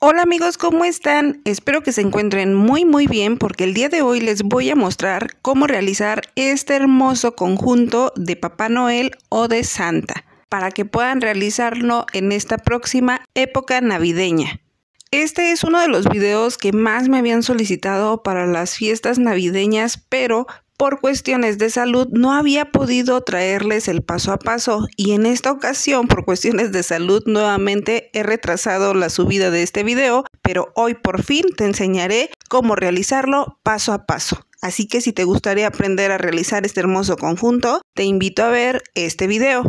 Hola amigos, ¿cómo están? Espero que se encuentren muy muy bien porque el día de hoy les voy a mostrar cómo realizar este hermoso conjunto de Papá Noel o de Santa para que puedan realizarlo en esta próxima época navideña. Este es uno de los videos que más me habían solicitado para las fiestas navideñas, pero por cuestiones de salud no había podido traerles el paso a paso y en esta ocasión por cuestiones de salud nuevamente he retrasado la subida de este video, pero hoy por fin te enseñaré cómo realizarlo paso a paso. Así que si te gustaría aprender a realizar este hermoso conjunto, te invito a ver este video.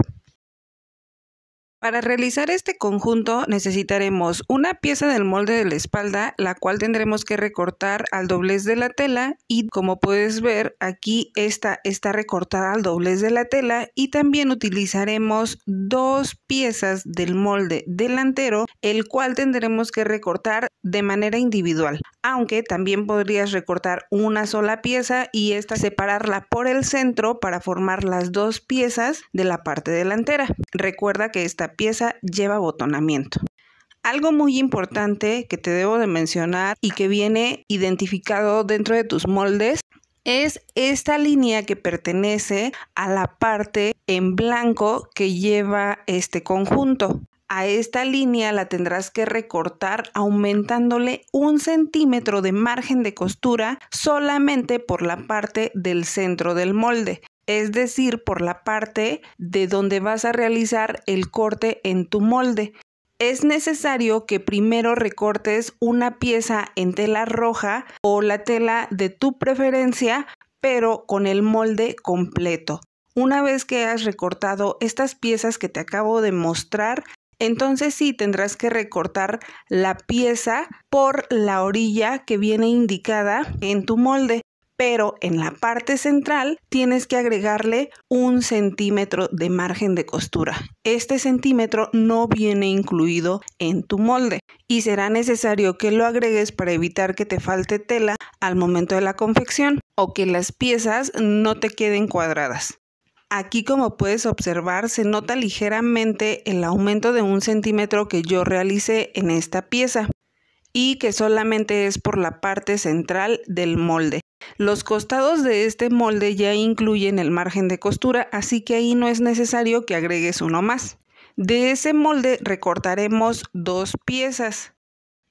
Para realizar este conjunto necesitaremos una pieza del molde de la espalda, la cual tendremos que recortar al doblez de la tela y como puedes ver aquí esta está recortada al doblez de la tela y también utilizaremos dos piezas del molde delantero, el cual tendremos que recortar de manera individual, aunque también podrías recortar una sola pieza y esta separarla por el centro para formar las dos piezas de la parte delantera. Recuerda que esta pieza lleva botonamiento Algo muy importante que te debo de mencionar y que viene identificado dentro de tus moldes es esta línea que pertenece a la parte en blanco que lleva este conjunto. A esta línea la tendrás que recortar aumentándole un centímetro de margen de costura solamente por la parte del centro del molde es decir, por la parte de donde vas a realizar el corte en tu molde. Es necesario que primero recortes una pieza en tela roja o la tela de tu preferencia, pero con el molde completo. Una vez que has recortado estas piezas que te acabo de mostrar, entonces sí tendrás que recortar la pieza por la orilla que viene indicada en tu molde pero en la parte central tienes que agregarle un centímetro de margen de costura. Este centímetro no viene incluido en tu molde y será necesario que lo agregues para evitar que te falte tela al momento de la confección o que las piezas no te queden cuadradas. Aquí como puedes observar se nota ligeramente el aumento de un centímetro que yo realicé en esta pieza y que solamente es por la parte central del molde. Los costados de este molde ya incluyen el margen de costura, así que ahí no es necesario que agregues uno más. De ese molde recortaremos dos piezas.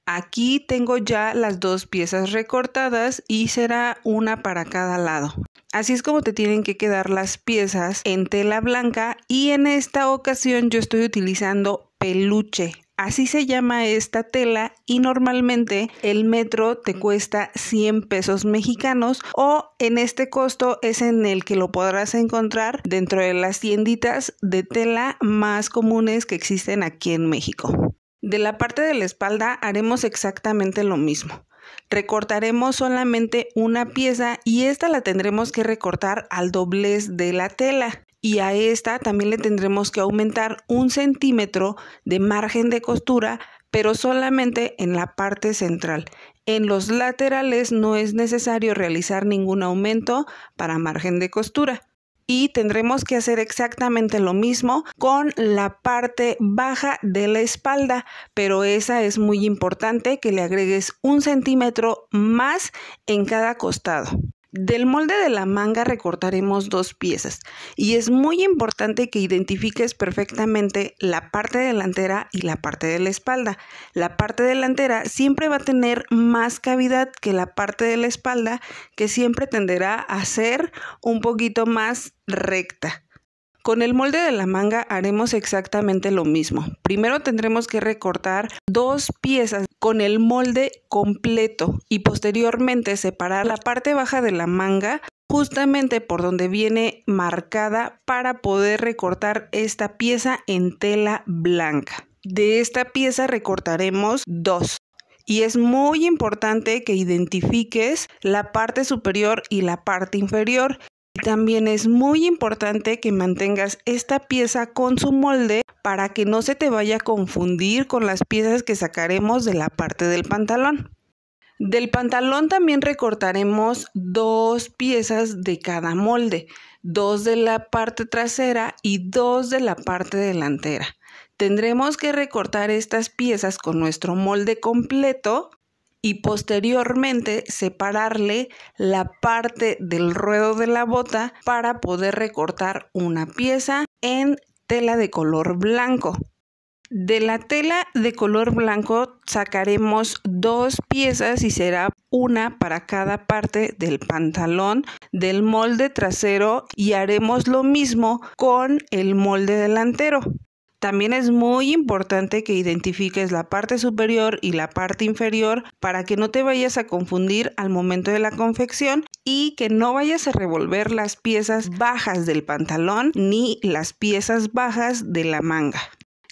Aquí tengo ya las dos piezas recortadas y será una para cada lado. Así es como te tienen que quedar las piezas en tela blanca y en esta ocasión yo estoy utilizando peluche. Así se llama esta tela y normalmente el metro te cuesta 100 pesos mexicanos o en este costo es en el que lo podrás encontrar dentro de las tienditas de tela más comunes que existen aquí en México. De la parte de la espalda haremos exactamente lo mismo. Recortaremos solamente una pieza y esta la tendremos que recortar al doblez de la tela y a esta también le tendremos que aumentar un centímetro de margen de costura, pero solamente en la parte central. En los laterales no es necesario realizar ningún aumento para margen de costura. Y tendremos que hacer exactamente lo mismo con la parte baja de la espalda, pero esa es muy importante que le agregues un centímetro más en cada costado. Del molde de la manga recortaremos dos piezas y es muy importante que identifiques perfectamente la parte delantera y la parte de la espalda. La parte delantera siempre va a tener más cavidad que la parte de la espalda que siempre tenderá a ser un poquito más recta. Con el molde de la manga haremos exactamente lo mismo. Primero tendremos que recortar dos piezas con el molde completo y posteriormente separar la parte baja de la manga justamente por donde viene marcada para poder recortar esta pieza en tela blanca. De esta pieza recortaremos dos. Y es muy importante que identifiques la parte superior y la parte inferior también es muy importante que mantengas esta pieza con su molde para que no se te vaya a confundir con las piezas que sacaremos de la parte del pantalón. Del pantalón también recortaremos dos piezas de cada molde, dos de la parte trasera y dos de la parte delantera. Tendremos que recortar estas piezas con nuestro molde completo y posteriormente separarle la parte del ruedo de la bota para poder recortar una pieza en tela de color blanco. De la tela de color blanco sacaremos dos piezas y será una para cada parte del pantalón del molde trasero y haremos lo mismo con el molde delantero. También es muy importante que identifiques la parte superior y la parte inferior para que no te vayas a confundir al momento de la confección y que no vayas a revolver las piezas bajas del pantalón ni las piezas bajas de la manga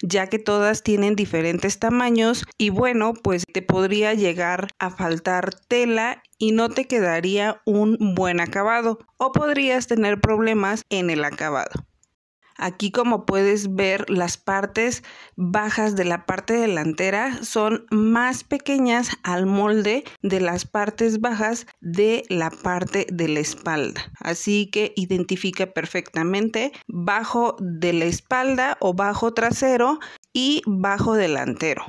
ya que todas tienen diferentes tamaños y bueno, pues te podría llegar a faltar tela y no te quedaría un buen acabado o podrías tener problemas en el acabado. Aquí como puedes ver las partes bajas de la parte delantera son más pequeñas al molde de las partes bajas de la parte de la espalda. Así que identifica perfectamente bajo de la espalda o bajo trasero y bajo delantero.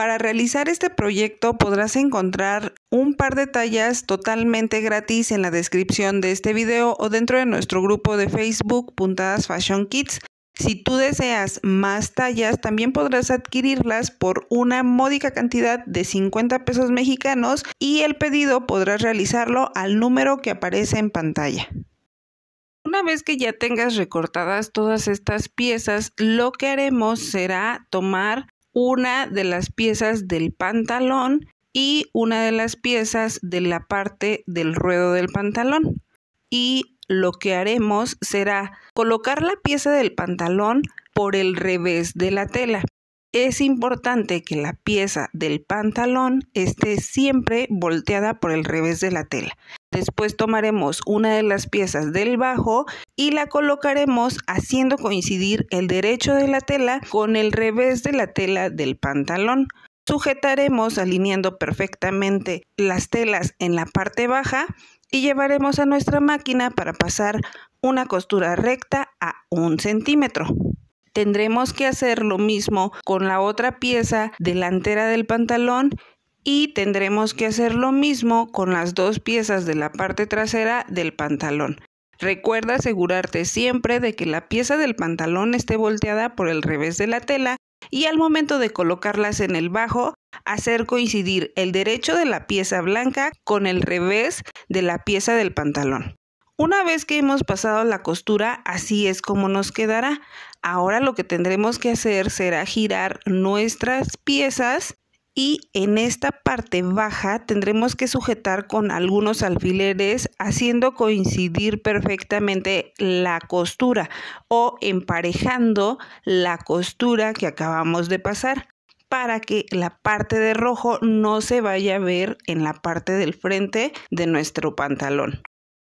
Para realizar este proyecto podrás encontrar un par de tallas totalmente gratis en la descripción de este video o dentro de nuestro grupo de Facebook Puntadas Fashion Kits. Si tú deseas más tallas, también podrás adquirirlas por una módica cantidad de 50 pesos mexicanos y el pedido podrás realizarlo al número que aparece en pantalla. Una vez que ya tengas recortadas todas estas piezas, lo que haremos será tomar una de las piezas del pantalón y una de las piezas de la parte del ruedo del pantalón. Y lo que haremos será colocar la pieza del pantalón por el revés de la tela. Es importante que la pieza del pantalón esté siempre volteada por el revés de la tela. Después tomaremos una de las piezas del bajo y la colocaremos haciendo coincidir el derecho de la tela con el revés de la tela del pantalón. Sujetaremos alineando perfectamente las telas en la parte baja y llevaremos a nuestra máquina para pasar una costura recta a un centímetro. Tendremos que hacer lo mismo con la otra pieza delantera del pantalón y tendremos que hacer lo mismo con las dos piezas de la parte trasera del pantalón. Recuerda asegurarte siempre de que la pieza del pantalón esté volteada por el revés de la tela y al momento de colocarlas en el bajo, hacer coincidir el derecho de la pieza blanca con el revés de la pieza del pantalón. Una vez que hemos pasado la costura, así es como nos quedará. Ahora lo que tendremos que hacer será girar nuestras piezas y en esta parte baja tendremos que sujetar con algunos alfileres haciendo coincidir perfectamente la costura o emparejando la costura que acabamos de pasar para que la parte de rojo no se vaya a ver en la parte del frente de nuestro pantalón.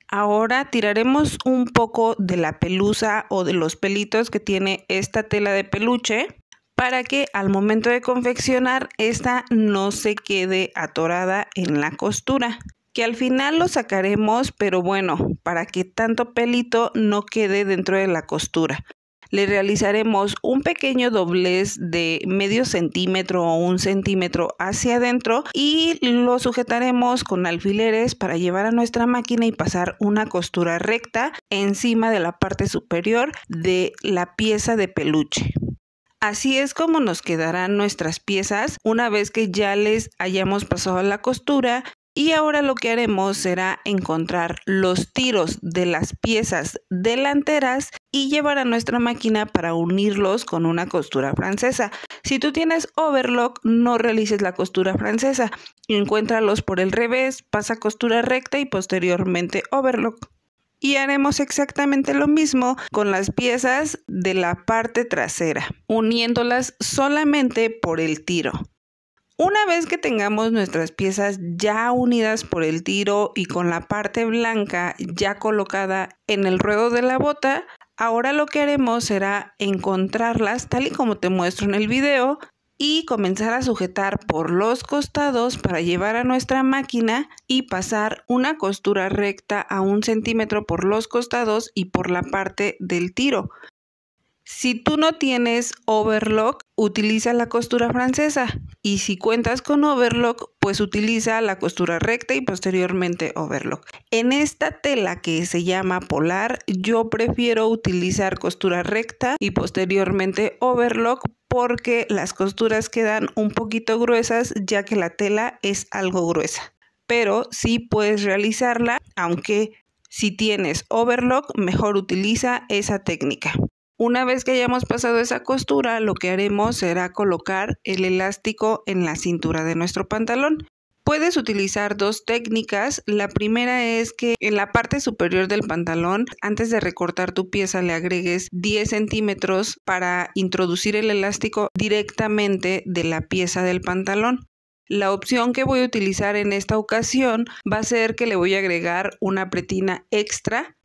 Ahora tiraremos un poco de la pelusa o de los pelitos que tiene esta tela de peluche para que al momento de confeccionar esta no se quede atorada en la costura que al final lo sacaremos, pero bueno, para que tanto pelito no quede dentro de la costura. Le realizaremos un pequeño doblez de medio centímetro o un centímetro hacia adentro y lo sujetaremos con alfileres para llevar a nuestra máquina y pasar una costura recta encima de la parte superior de la pieza de peluche. Así es como nos quedarán nuestras piezas una vez que ya les hayamos pasado la costura y ahora lo que haremos será encontrar los tiros de las piezas delanteras y llevar a nuestra máquina para unirlos con una costura francesa. Si tú tienes overlock, no realices la costura francesa. Encuéntralos por el revés, pasa costura recta y posteriormente overlock y haremos exactamente lo mismo con las piezas de la parte trasera, uniéndolas solamente por el tiro. Una vez que tengamos nuestras piezas ya unidas por el tiro y con la parte blanca ya colocada en el ruedo de la bota, ahora lo que haremos será encontrarlas tal y como te muestro en el video y comenzar a sujetar por los costados para llevar a nuestra máquina y pasar una costura recta a un centímetro por los costados y por la parte del tiro. Si tú no tienes overlock, utiliza la costura francesa y si cuentas con overlock, pues utiliza la costura recta y posteriormente overlock. En esta tela que se llama polar, yo prefiero utilizar costura recta y posteriormente overlock porque las costuras quedan un poquito gruesas ya que la tela es algo gruesa. Pero sí puedes realizarla, aunque si tienes overlock, mejor utiliza esa técnica. Una vez que hayamos pasado esa costura, lo que haremos será colocar el elástico en la cintura de nuestro pantalón. Puedes utilizar dos técnicas. La primera es que en la parte superior del pantalón, antes de recortar tu pieza, le agregues 10 centímetros para introducir el elástico directamente de la pieza del pantalón. La opción que voy a utilizar en esta ocasión va a ser que le voy a agregar una pretina extra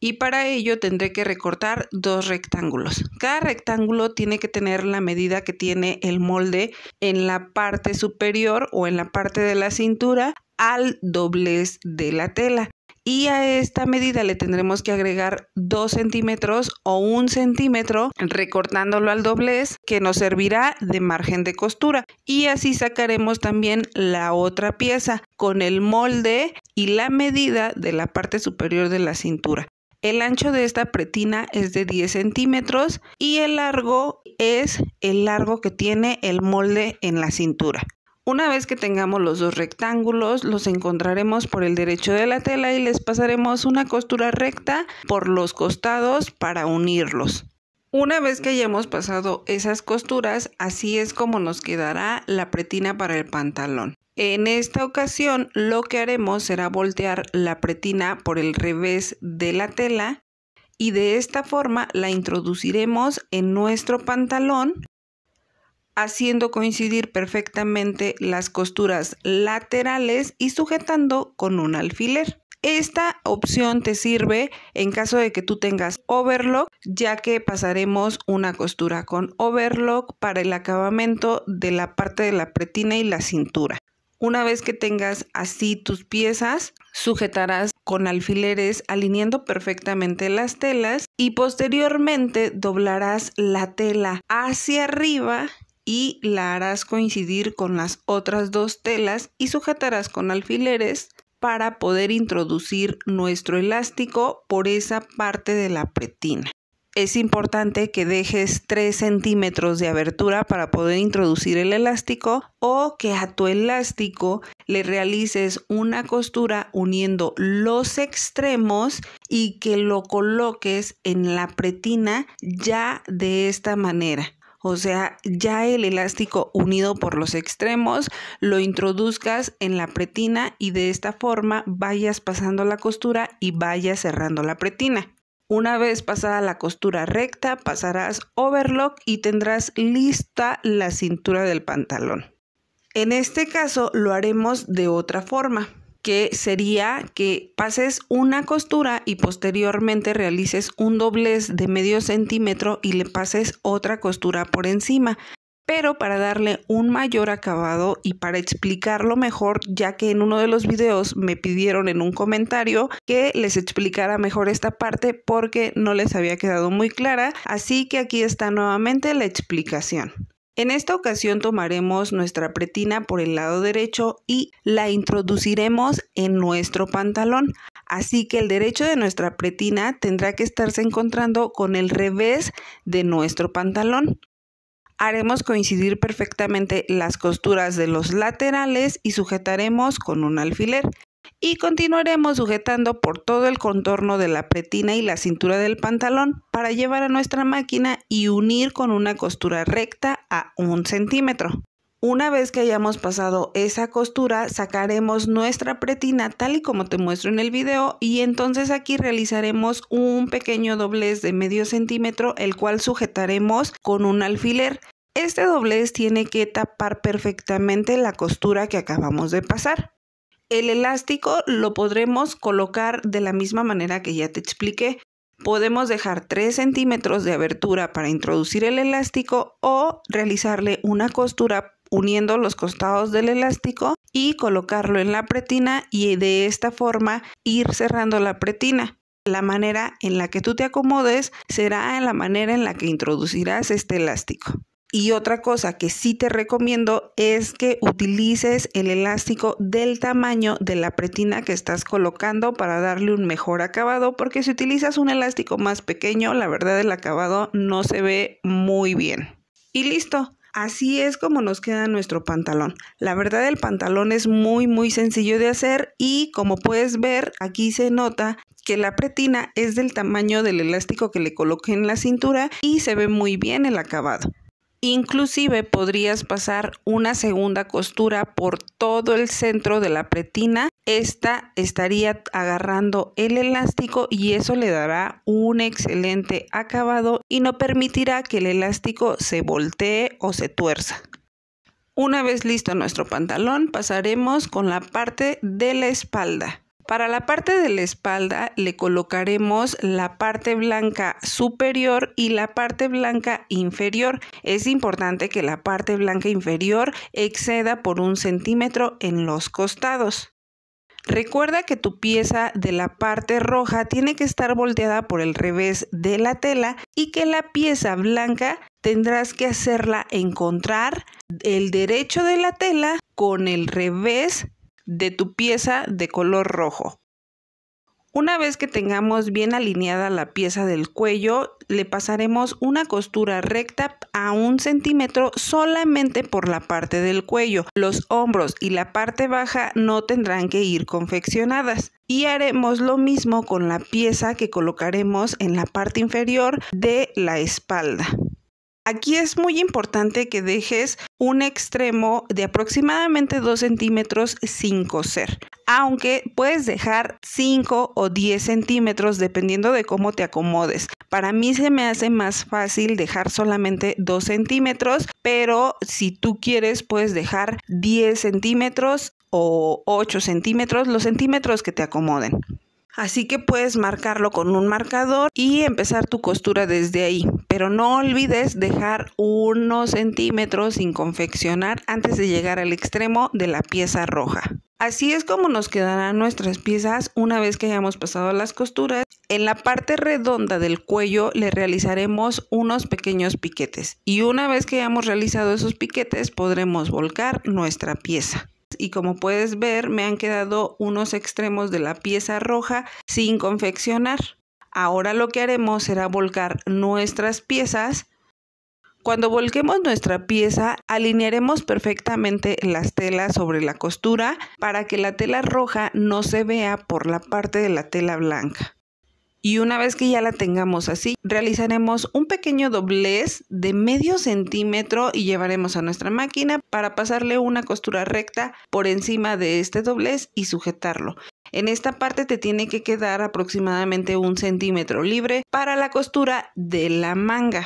y para ello tendré que recortar dos rectángulos. Cada rectángulo tiene que tener la medida que tiene el molde en la parte superior o en la parte de la cintura al doblez de la tela. Y a esta medida le tendremos que agregar 2 centímetros o 1 centímetro recortándolo al doblez que nos servirá de margen de costura. Y así sacaremos también la otra pieza con el molde y la medida de la parte superior de la cintura. El ancho de esta pretina es de 10 centímetros y el largo es el largo que tiene el molde en la cintura. Una vez que tengamos los dos rectángulos, los encontraremos por el derecho de la tela y les pasaremos una costura recta por los costados para unirlos. Una vez que hayamos pasado esas costuras, así es como nos quedará la pretina para el pantalón. En esta ocasión lo que haremos será voltear la pretina por el revés de la tela y de esta forma la introduciremos en nuestro pantalón haciendo coincidir perfectamente las costuras laterales y sujetando con un alfiler. Esta opción te sirve en caso de que tú tengas overlock, ya que pasaremos una costura con overlock para el acabamento de la parte de la pretina y la cintura. Una vez que tengas así tus piezas, sujetarás con alfileres alineando perfectamente las telas y posteriormente doblarás la tela hacia arriba y la harás coincidir con las otras dos telas y sujetarás con alfileres para poder introducir nuestro elástico por esa parte de la pretina es importante que dejes 3 centímetros de abertura para poder introducir el elástico o que a tu elástico le realices una costura uniendo los extremos y que lo coloques en la pretina ya de esta manera. O sea, ya el elástico unido por los extremos lo introduzcas en la pretina y de esta forma vayas pasando la costura y vayas cerrando la pretina. Una vez pasada la costura recta, pasarás overlock y tendrás lista la cintura del pantalón. En este caso lo haremos de otra forma, que sería que pases una costura y posteriormente realices un doblez de medio centímetro y le pases otra costura por encima pero para darle un mayor acabado y para explicarlo mejor, ya que en uno de los videos me pidieron en un comentario que les explicara mejor esta parte porque no les había quedado muy clara, así que aquí está nuevamente la explicación. En esta ocasión tomaremos nuestra pretina por el lado derecho y la introduciremos en nuestro pantalón. Así que el derecho de nuestra pretina tendrá que estarse encontrando con el revés de nuestro pantalón. Haremos coincidir perfectamente las costuras de los laterales y sujetaremos con un alfiler. Y continuaremos sujetando por todo el contorno de la pretina y la cintura del pantalón para llevar a nuestra máquina y unir con una costura recta a un centímetro. Una vez que hayamos pasado esa costura, sacaremos nuestra pretina tal y como te muestro en el video y entonces aquí realizaremos un pequeño doblez de medio centímetro el cual sujetaremos con un alfiler. Este doblez tiene que tapar perfectamente la costura que acabamos de pasar. El elástico lo podremos colocar de la misma manera que ya te expliqué. Podemos dejar 3 centímetros de abertura para introducir el elástico o realizarle una costura uniendo los costados del elástico y colocarlo en la pretina y de esta forma ir cerrando la pretina. La manera en la que tú te acomodes será en la manera en la que introducirás este elástico. Y otra cosa que sí te recomiendo es que utilices el elástico del tamaño de la pretina que estás colocando para darle un mejor acabado, porque si utilizas un elástico más pequeño, la verdad el acabado no se ve muy bien. Y listo, Así es como nos queda nuestro pantalón. La verdad el pantalón es muy muy sencillo de hacer y como puedes ver aquí se nota que la pretina es del tamaño del elástico que le coloqué en la cintura y se ve muy bien el acabado. Inclusive podrías pasar una segunda costura por todo el centro de la pretina esta estaría agarrando el elástico y eso le dará un excelente acabado y no permitirá que el elástico se voltee o se tuerza. Una vez listo nuestro pantalón, pasaremos con la parte de la espalda. Para la parte de la espalda le colocaremos la parte blanca superior y la parte blanca inferior. Es importante que la parte blanca inferior exceda por un centímetro en los costados. Recuerda que tu pieza de la parte roja tiene que estar volteada por el revés de la tela y que la pieza blanca tendrás que hacerla encontrar el derecho de la tela con el revés de tu pieza de color rojo. Una vez que tengamos bien alineada la pieza del cuello, le pasaremos una costura recta a un centímetro solamente por la parte del cuello. Los hombros y la parte baja no tendrán que ir confeccionadas. Y haremos lo mismo con la pieza que colocaremos en la parte inferior de la espalda. Aquí es muy importante que dejes un extremo de aproximadamente 2 centímetros sin coser, aunque puedes dejar 5 o 10 centímetros dependiendo de cómo te acomodes. Para mí se me hace más fácil dejar solamente 2 centímetros, pero si tú quieres puedes dejar 10 centímetros o 8 centímetros, los centímetros que te acomoden. Así que puedes marcarlo con un marcador y empezar tu costura desde ahí. Pero no olvides dejar unos centímetros sin confeccionar antes de llegar al extremo de la pieza roja. Así es como nos quedarán nuestras piezas una vez que hayamos pasado las costuras. En la parte redonda del cuello le realizaremos unos pequeños piquetes y una vez que hayamos realizado esos piquetes podremos volcar nuestra pieza y como puedes ver me han quedado unos extremos de la pieza roja sin confeccionar. Ahora lo que haremos será volcar nuestras piezas. Cuando volquemos nuestra pieza, alinearemos perfectamente las telas sobre la costura para que la tela roja no se vea por la parte de la tela blanca. Y una vez que ya la tengamos así, realizaremos un pequeño doblez de medio centímetro y llevaremos a nuestra máquina para pasarle una costura recta por encima de este doblez y sujetarlo. En esta parte te tiene que quedar aproximadamente un centímetro libre para la costura de la manga.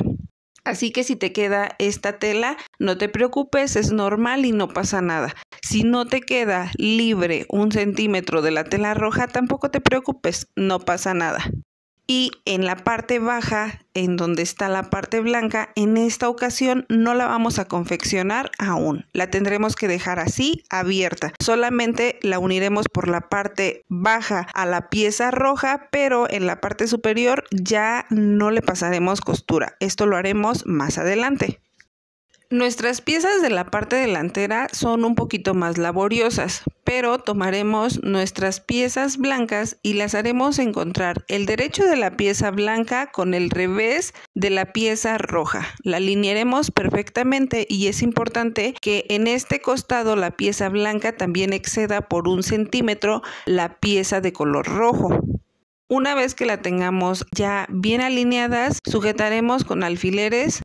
Así que si te queda esta tela, no te preocupes, es normal y no pasa nada. Si no te queda libre un centímetro de la tela roja, tampoco te preocupes, no pasa nada. Y en la parte baja, en donde está la parte blanca, en esta ocasión no la vamos a confeccionar aún. La tendremos que dejar así, abierta. Solamente la uniremos por la parte baja a la pieza roja, pero en la parte superior ya no le pasaremos costura. Esto lo haremos más adelante. Nuestras piezas de la parte delantera son un poquito más laboriosas, pero tomaremos nuestras piezas blancas y las haremos encontrar el derecho de la pieza blanca con el revés de la pieza roja. La alinearemos perfectamente y es importante que en este costado la pieza blanca también exceda por un centímetro la pieza de color rojo. Una vez que la tengamos ya bien alineadas, sujetaremos con alfileres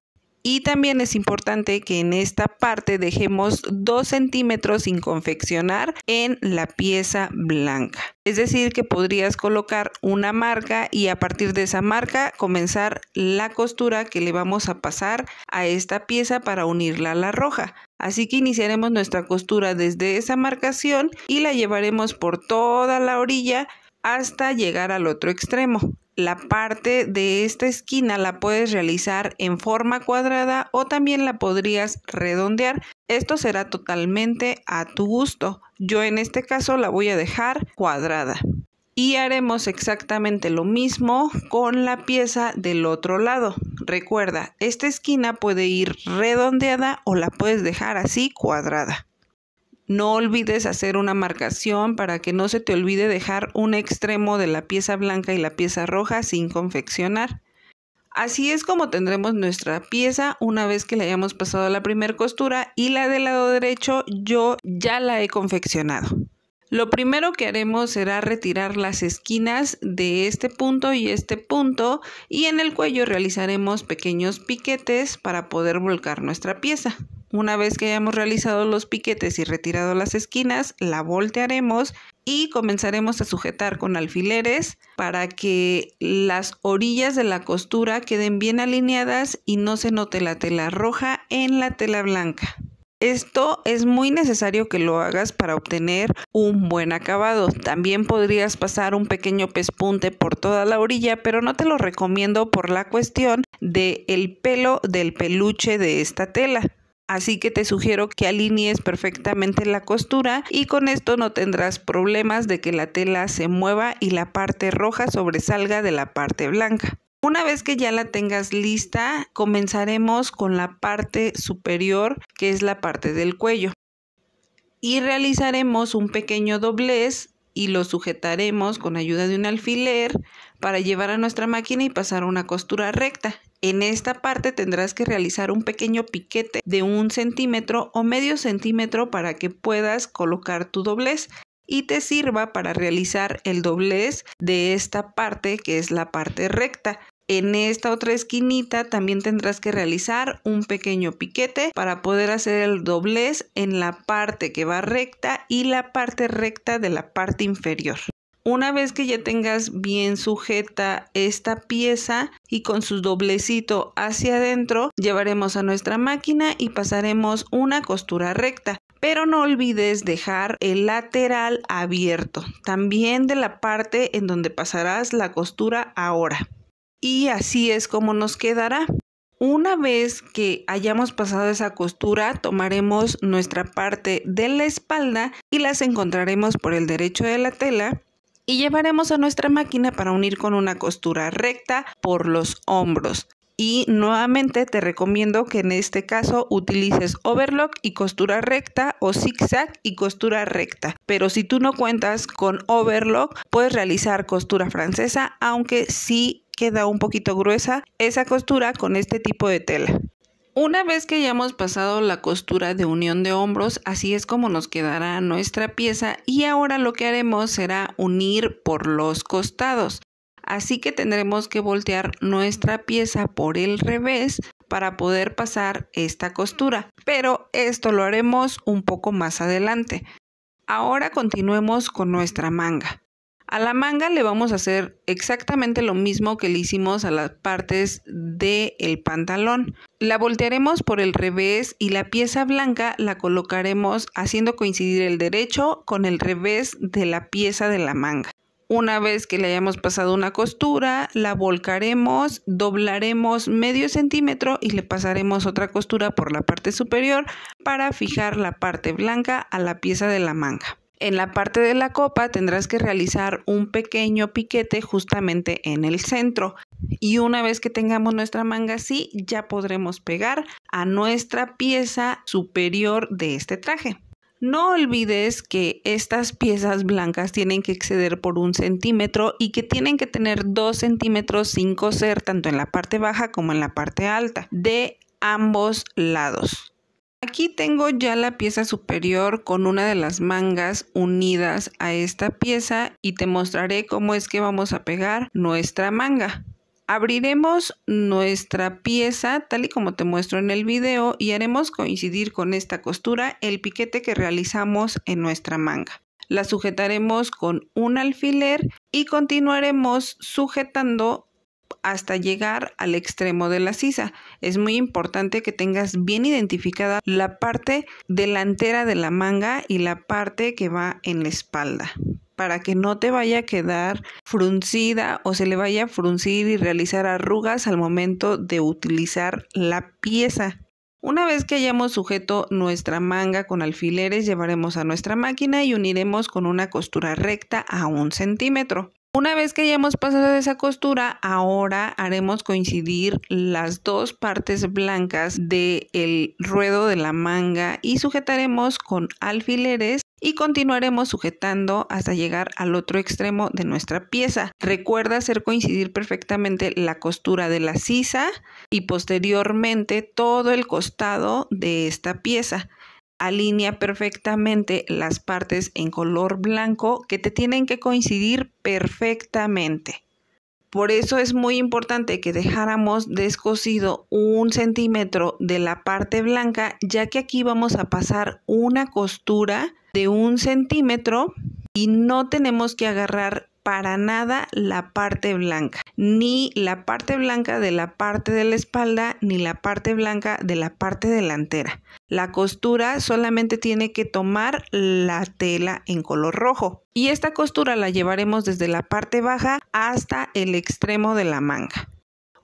y también es importante que en esta parte dejemos 2 centímetros sin confeccionar en la pieza blanca. Es decir, que podrías colocar una marca y a partir de esa marca comenzar la costura que le vamos a pasar a esta pieza para unirla a la roja. Así que iniciaremos nuestra costura desde esa marcación y la llevaremos por toda la orilla hasta llegar al otro extremo. La parte de esta esquina la puedes realizar en forma cuadrada o también la podrías redondear. Esto será totalmente a tu gusto. Yo en este caso la voy a dejar cuadrada. Y haremos exactamente lo mismo con la pieza del otro lado. Recuerda, esta esquina puede ir redondeada o la puedes dejar así cuadrada. No olvides hacer una marcación para que no se te olvide dejar un extremo de la pieza blanca y la pieza roja sin confeccionar. Así es como tendremos nuestra pieza una vez que le hayamos pasado la primera costura y la del lado derecho yo ya la he confeccionado. Lo primero que haremos será retirar las esquinas de este punto y este punto y en el cuello realizaremos pequeños piquetes para poder volcar nuestra pieza. Una vez que hayamos realizado los piquetes y retirado las esquinas, la voltearemos y comenzaremos a sujetar con alfileres para que las orillas de la costura queden bien alineadas y no se note la tela roja en la tela blanca. Esto es muy necesario que lo hagas para obtener un buen acabado. También podrías pasar un pequeño pespunte por toda la orilla, pero no te lo recomiendo por la cuestión del pelo del peluche de esta tela. Así que te sugiero que alinees perfectamente la costura y con esto no tendrás problemas de que la tela se mueva y la parte roja sobresalga de la parte blanca. Una vez que ya la tengas lista, comenzaremos con la parte superior, que es la parte del cuello. Y realizaremos un pequeño doblez y lo sujetaremos con ayuda de un alfiler para llevar a nuestra máquina y pasar una costura recta. En esta parte tendrás que realizar un pequeño piquete de un centímetro o medio centímetro para que puedas colocar tu doblez y te sirva para realizar el doblez de esta parte que es la parte recta. En esta otra esquinita también tendrás que realizar un pequeño piquete para poder hacer el doblez en la parte que va recta y la parte recta de la parte inferior. Una vez que ya tengas bien sujeta esta pieza y con su doblecito hacia adentro, llevaremos a nuestra máquina y pasaremos una costura recta. Pero no olvides dejar el lateral abierto, también de la parte en donde pasarás la costura ahora y así es como nos quedará. Una vez que hayamos pasado esa costura, tomaremos nuestra parte de la espalda y las encontraremos por el derecho de la tela y llevaremos a nuestra máquina para unir con una costura recta por los hombros. Y nuevamente te recomiendo que en este caso utilices overlock y costura recta o zigzag y costura recta. Pero si tú no cuentas con overlock, puedes realizar costura francesa, aunque sí queda un poquito gruesa esa costura con este tipo de tela. Una vez que ya hemos pasado la costura de unión de hombros, así es como nos quedará nuestra pieza y ahora lo que haremos será unir por los costados. Así que tendremos que voltear nuestra pieza por el revés para poder pasar esta costura, pero esto lo haremos un poco más adelante. Ahora continuemos con nuestra manga. A la manga le vamos a hacer exactamente lo mismo que le hicimos a las partes del pantalón. La voltearemos por el revés y la pieza blanca la colocaremos haciendo coincidir el derecho con el revés de la pieza de la manga. Una vez que le hayamos pasado una costura, la volcaremos, doblaremos medio centímetro y le pasaremos otra costura por la parte superior para fijar la parte blanca a la pieza de la manga. En la parte de la copa tendrás que realizar un pequeño piquete justamente en el centro. Y una vez que tengamos nuestra manga así, ya podremos pegar a nuestra pieza superior de este traje. No olvides que estas piezas blancas tienen que exceder por un centímetro y que tienen que tener dos centímetros sin coser tanto en la parte baja como en la parte alta de ambos lados. Aquí tengo ya la pieza superior con una de las mangas unidas a esta pieza y te mostraré cómo es que vamos a pegar nuestra manga. Abriremos nuestra pieza tal y como te muestro en el video y haremos coincidir con esta costura el piquete que realizamos en nuestra manga. La sujetaremos con un alfiler y continuaremos sujetando hasta llegar al extremo de la sisa. Es muy importante que tengas bien identificada la parte delantera de la manga y la parte que va en la espalda para que no te vaya a quedar fruncida o se le vaya a fruncir y realizar arrugas al momento de utilizar la pieza. Una vez que hayamos sujeto nuestra manga con alfileres, llevaremos a nuestra máquina y uniremos con una costura recta a un centímetro. Una vez que hayamos pasado esa costura, ahora haremos coincidir las dos partes blancas del ruedo de la manga y sujetaremos con alfileres y continuaremos sujetando hasta llegar al otro extremo de nuestra pieza. Recuerda hacer coincidir perfectamente la costura de la sisa y posteriormente todo el costado de esta pieza alinea perfectamente las partes en color blanco que te tienen que coincidir perfectamente. Por eso es muy importante que dejáramos descosido un centímetro de la parte blanca, ya que aquí vamos a pasar una costura de un centímetro y no tenemos que agarrar para nada la parte blanca, ni la parte blanca de la parte de la espalda, ni la parte blanca de la parte delantera. La costura solamente tiene que tomar la tela en color rojo y esta costura la llevaremos desde la parte baja hasta el extremo de la manga.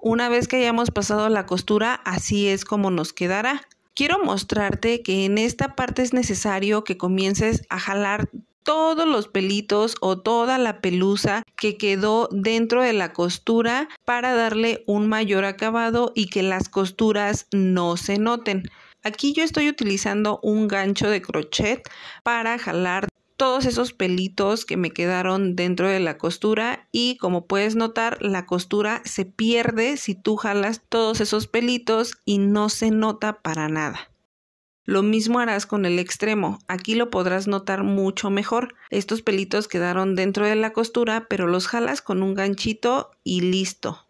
Una vez que hayamos pasado la costura, así es como nos quedará. Quiero mostrarte que en esta parte es necesario que comiences a jalar todos los pelitos o toda la pelusa que quedó dentro de la costura para darle un mayor acabado y que las costuras no se noten. Aquí yo estoy utilizando un gancho de crochet para jalar todos esos pelitos que me quedaron dentro de la costura y como puedes notar la costura se pierde si tú jalas todos esos pelitos y no se nota para nada. Lo mismo harás con el extremo, aquí lo podrás notar mucho mejor. Estos pelitos quedaron dentro de la costura, pero los jalas con un ganchito y listo.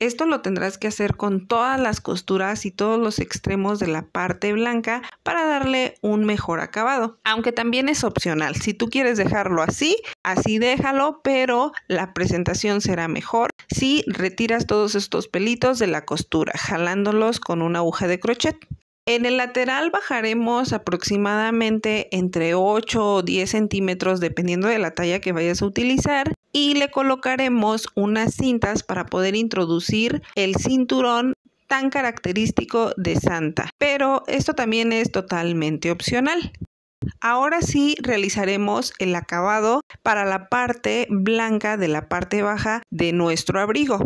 Esto lo tendrás que hacer con todas las costuras y todos los extremos de la parte blanca para darle un mejor acabado. Aunque también es opcional, si tú quieres dejarlo así, así déjalo, pero la presentación será mejor si retiras todos estos pelitos de la costura, jalándolos con una aguja de crochet. En el lateral bajaremos aproximadamente entre 8 o 10 centímetros dependiendo de la talla que vayas a utilizar y le colocaremos unas cintas para poder introducir el cinturón tan característico de Santa, pero esto también es totalmente opcional. Ahora sí realizaremos el acabado para la parte blanca de la parte baja de nuestro abrigo.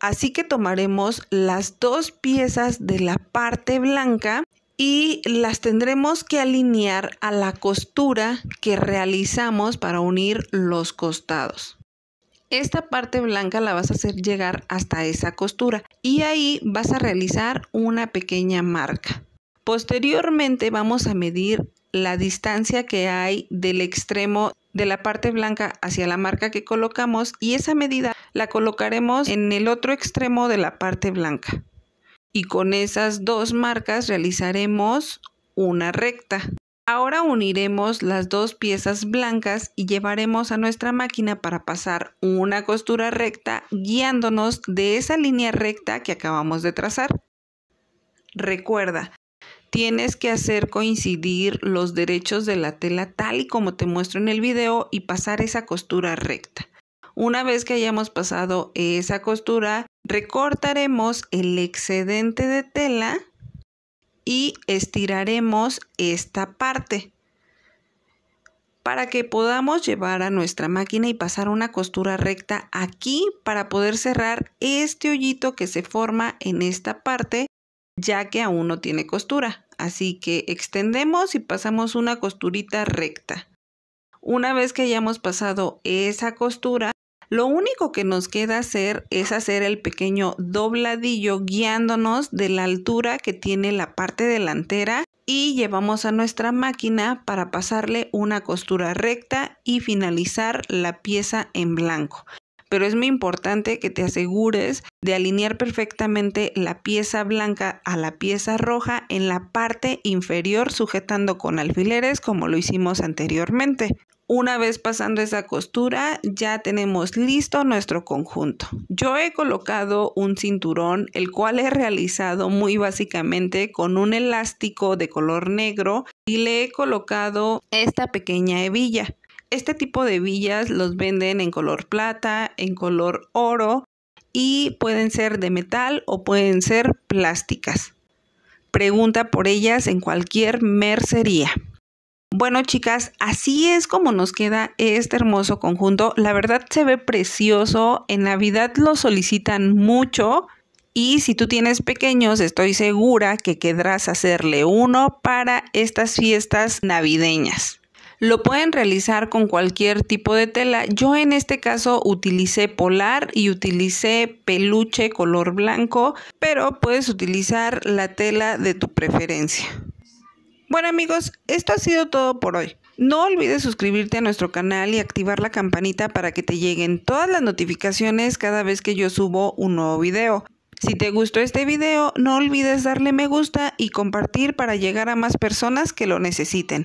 Así que tomaremos las dos piezas de la parte blanca y las tendremos que alinear a la costura que realizamos para unir los costados. Esta parte blanca la vas a hacer llegar hasta esa costura y ahí vas a realizar una pequeña marca. Posteriormente vamos a medir la distancia que hay del extremo de la parte blanca hacia la marca que colocamos y esa medida la colocaremos en el otro extremo de la parte blanca. Y con esas dos marcas realizaremos una recta. Ahora uniremos las dos piezas blancas y llevaremos a nuestra máquina para pasar una costura recta guiándonos de esa línea recta que acabamos de trazar. Recuerda, tienes que hacer coincidir los derechos de la tela tal y como te muestro en el video y pasar esa costura recta. Una vez que hayamos pasado esa costura, recortaremos el excedente de tela y estiraremos esta parte para que podamos llevar a nuestra máquina y pasar una costura recta aquí para poder cerrar este hoyito que se forma en esta parte ya que aún no tiene costura. Así que extendemos y pasamos una costurita recta. Una vez que hayamos pasado esa costura, lo único que nos queda hacer es hacer el pequeño dobladillo guiándonos de la altura que tiene la parte delantera y llevamos a nuestra máquina para pasarle una costura recta y finalizar la pieza en blanco pero es muy importante que te asegures de alinear perfectamente la pieza blanca a la pieza roja en la parte inferior sujetando con alfileres como lo hicimos anteriormente. Una vez pasando esa costura, ya tenemos listo nuestro conjunto. Yo he colocado un cinturón, el cual he realizado muy básicamente con un elástico de color negro y le he colocado esta pequeña hebilla. Este tipo de villas los venden en color plata, en color oro y pueden ser de metal o pueden ser plásticas. Pregunta por ellas en cualquier mercería. Bueno chicas, así es como nos queda este hermoso conjunto. La verdad se ve precioso, en Navidad lo solicitan mucho y si tú tienes pequeños estoy segura que querrás hacerle uno para estas fiestas navideñas. Lo pueden realizar con cualquier tipo de tela. Yo en este caso utilicé polar y utilicé peluche color blanco, pero puedes utilizar la tela de tu preferencia. Bueno amigos, esto ha sido todo por hoy. No olvides suscribirte a nuestro canal y activar la campanita para que te lleguen todas las notificaciones cada vez que yo subo un nuevo video. Si te gustó este video, no olvides darle me gusta y compartir para llegar a más personas que lo necesiten.